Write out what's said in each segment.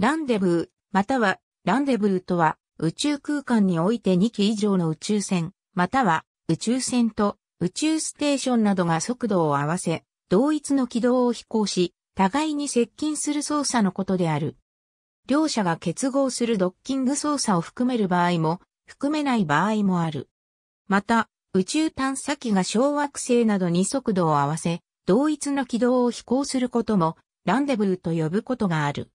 ランデブー、または、ランデブーとは、宇宙空間において2機以上の宇宙船、または、宇宙船と宇宙ステーションなどが速度を合わせ、同一の軌道を飛行し、互いに接近する操作のことである。両者が結合するドッキング操作を含める場合も、含めない場合もある。また、宇宙探査機が小惑星などに速度を合わせ、同一の軌道を飛行することも、ランデブーと呼ぶことがある。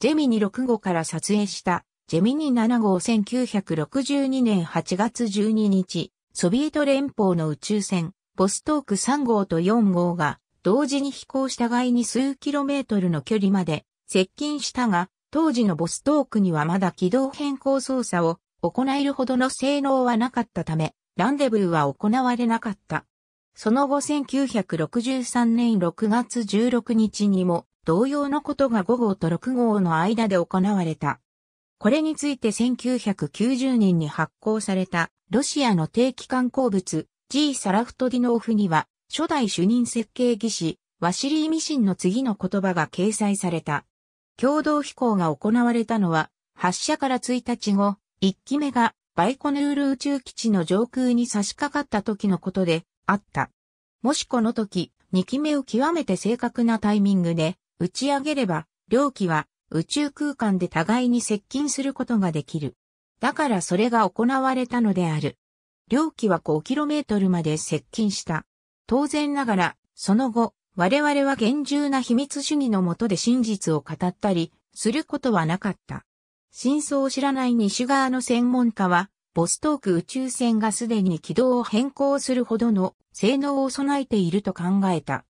ジェミニ6号から撮影したジェミニ7号1962年8月12日、ソビエト連邦の宇宙船、ボストーク3号と4号が同時に飛行した外に数キロメートルの距離まで接近したが、当時のボストークにはまだ軌道変更操作を行えるほどの性能はなかったため、ランデブーは行われなかった。その後1963年6月16日にも同様のことが5号と6号の間で行われた。これについて1990年に発行されたロシアの定期観光物 G サラフトディノーフには初代主任設計技師ワシリー・ミシンの次の言葉が掲載された。共同飛行が行われたのは発射から1日後、1機目がバイコヌール宇宙基地の上空に差し掛かった時のことであった。もしこの時、2機目を極めて正確なタイミングで打ち上げれば、両機は宇宙空間で互いに接近することができる。だからそれが行われたのである。両機は 5km まで接近した。当然ながら、その後、我々は厳重な秘密主義のもとで真実を語ったり、することはなかった。真相を知らない西側の専門家は、ボストーク宇宙船がすでに軌道を変更するほどの性能を備えていると考えた。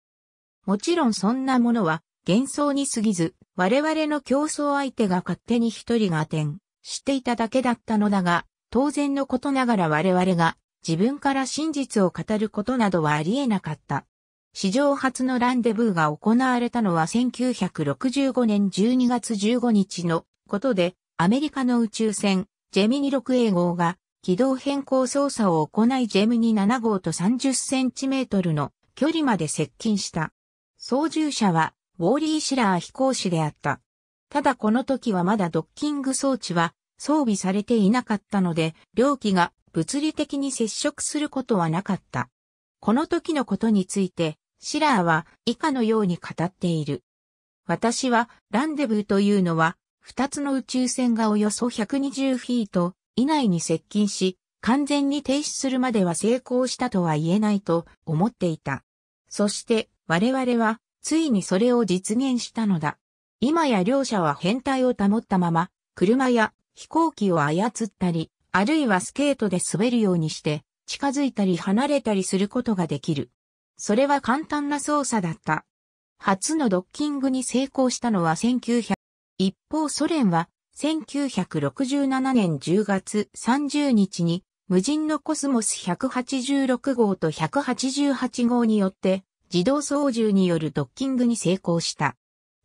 もちろんそんなものは幻想に過ぎず、我々の競争相手が勝手に一人が点知っしていただけだったのだが、当然のことながら我々が自分から真実を語ることなどはありえなかった。史上初のランデブーが行われたのは1965年12月15日のことで、アメリカの宇宙船、ジェミニ 6A 号が軌道変更操作を行いジェミニ7号と30センチメートルの距離まで接近した。操縦者はウォーリー・シラー飛行士であった。ただこの時はまだドッキング装置は装備されていなかったので、両機が物理的に接触することはなかった。この時のことについて、シラーは以下のように語っている。私はランデブーというのは、二つの宇宙船がおよそ120フィート以内に接近し、完全に停止するまでは成功したとは言えないと思っていた。そして我々はついにそれを実現したのだ。今や両者は変態を保ったまま、車や飛行機を操ったり、あるいはスケートで滑るようにして、近づいたり離れたりすることができる。それは簡単な操作だった。初のドッキングに成功したのは1900。一方ソ連は1967年10月30日に無人のコスモス186号と188号によって自動操縦によるドッキングに成功した。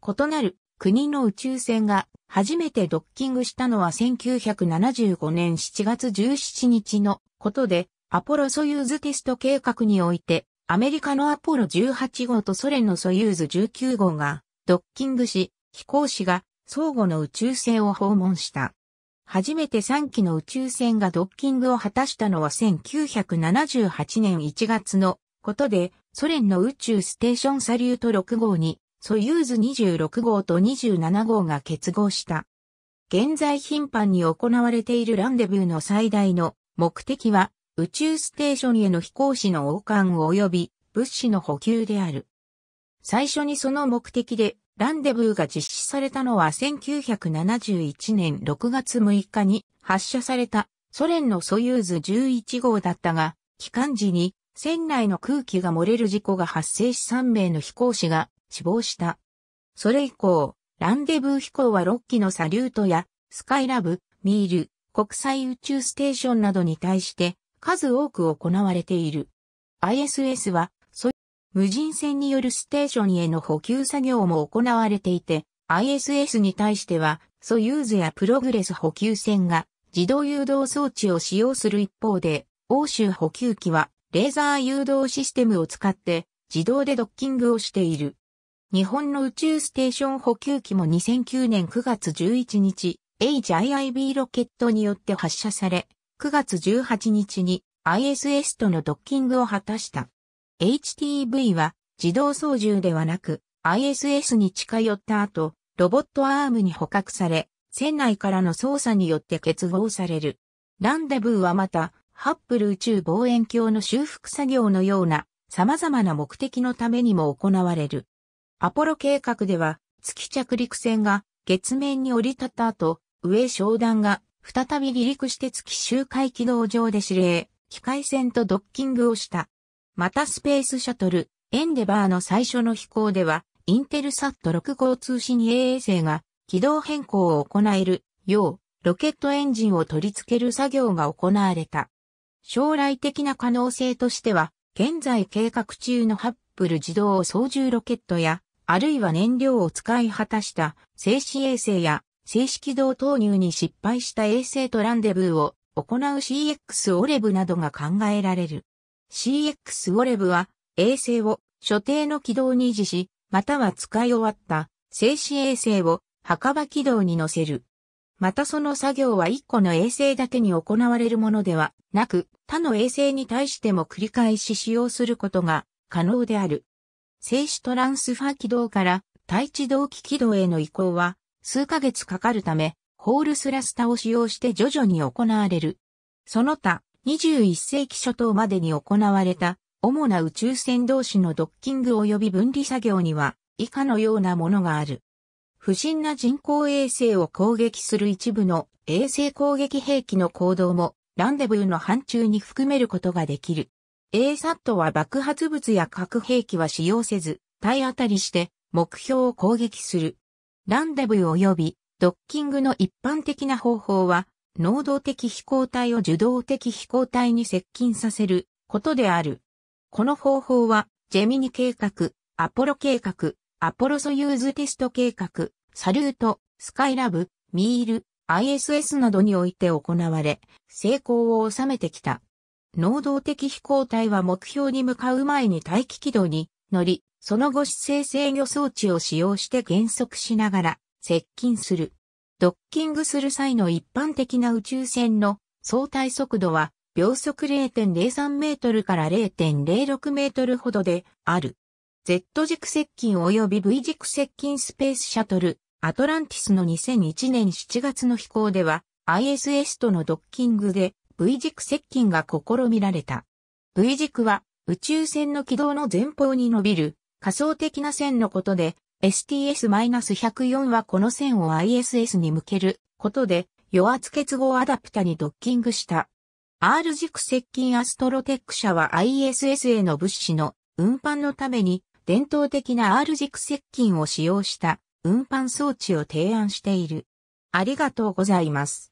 異なる国の宇宙船が初めてドッキングしたのは1975年7月17日のことで、アポロソユーズテスト計画において、アメリカのアポロ18号とソ連のソユーズ19号がドッキングし、飛行士が相互の宇宙船を訪問した。初めて3機の宇宙船がドッキングを果たしたのは1978年1月のことで、ソ連の宇宙ステーションサリュート6号に、ソユーズ26号と27号が結合した。現在頻繁に行われているランデブーの最大の目的は、宇宙ステーションへの飛行士の王冠及び物資の補給である。最初にその目的でランデブーが実施されたのは1971年6月6日に発射されたソ連のソユーズ11号だったが、帰還時に船内の空気が漏れる事故が発生し3名の飛行士が死亡した。それ以降、ランデブー飛行は6機のサリュートやスカイラブ、ミール、国際宇宙ステーションなどに対して数多く行われている。ISS は、無人船によるステーションへの補給作業も行われていて、ISS に対しては、ソユーズやプログレス補給船が自動誘導装置を使用する一方で、欧州補給機はレーザー誘導システムを使って自動でドッキングをしている。日本の宇宙ステーション補給機も2009年9月11日、HIIB ロケットによって発射され、9月18日に ISS とのドッキングを果たした。HTV は自動操縦ではなく ISS に近寄った後、ロボットアームに捕獲され、船内からの操作によって結合される。ランデブーはまたハッブル宇宙望遠鏡の修復作業のような様々な目的のためにも行われる。アポロ計画では月着陸船が月面に降り立った後、上昇段が再び離陸して月周回軌道上で指令、機械船とドッキングをした。またスペースシャトル、エンデバーの最初の飛行では、インテルサット6号通信衛星が軌道変更を行えるよう、ロケットエンジンを取り付ける作業が行われた。将来的な可能性としては、現在計画中のハッブル自動操縦ロケットや、あるいは燃料を使い果たした静止衛星や静止軌道投入に失敗した衛星とランデブーを行う CX オレブなどが考えられる。CX オレブは衛星を所定の軌道に維持し、または使い終わった静止衛星を墓場軌道に乗せる。またその作業は1個の衛星だけに行われるものではなく、他の衛星に対しても繰り返し使用することが可能である。静止トランスファー軌道から対地動機軌道への移行は数ヶ月かかるため、ホールスラスタを使用して徐々に行われる。その他、21世紀初頭までに行われた主な宇宙船同士のドッキング及び分離作業には以下のようなものがある。不審な人工衛星を攻撃する一部の衛星攻撃兵器の行動もランデブーの範疇に含めることができる。ASAT は爆発物や核兵器は使用せず、体当たりして目標を攻撃する。ランデブー及びドッキングの一般的な方法は、能動的飛行体を受動的飛行体に接近させることである。この方法は、ジェミニ計画、アポロ計画、アポロソユーズテスト計画、サルート、スカイラブ、ミール、ISS などにおいて行われ、成功を収めてきた。能動的飛行体は目標に向かう前に大気軌道に乗り、その後姿勢制御装置を使用して減速しながら接近する。ドッキングする際の一般的な宇宙船の相対速度は秒速0.03メートルから0.06メートルほどである。Z 軸接近及び V 軸接近スペースシャトル、アトランティスの2001年7月の飛行では、ISS とのドッキングで V 軸接近が試みられた。V 軸は宇宙船の軌道の前方に伸びる仮想的な線のことで STS-104 はこの線を ISS に向けることで余圧結合アダプタにドッキングした。R 軸接近アストロテック社は ISS への物資の運搬のために伝統的な R 軸接近を使用した運搬装置を提案している。ありがとうございます。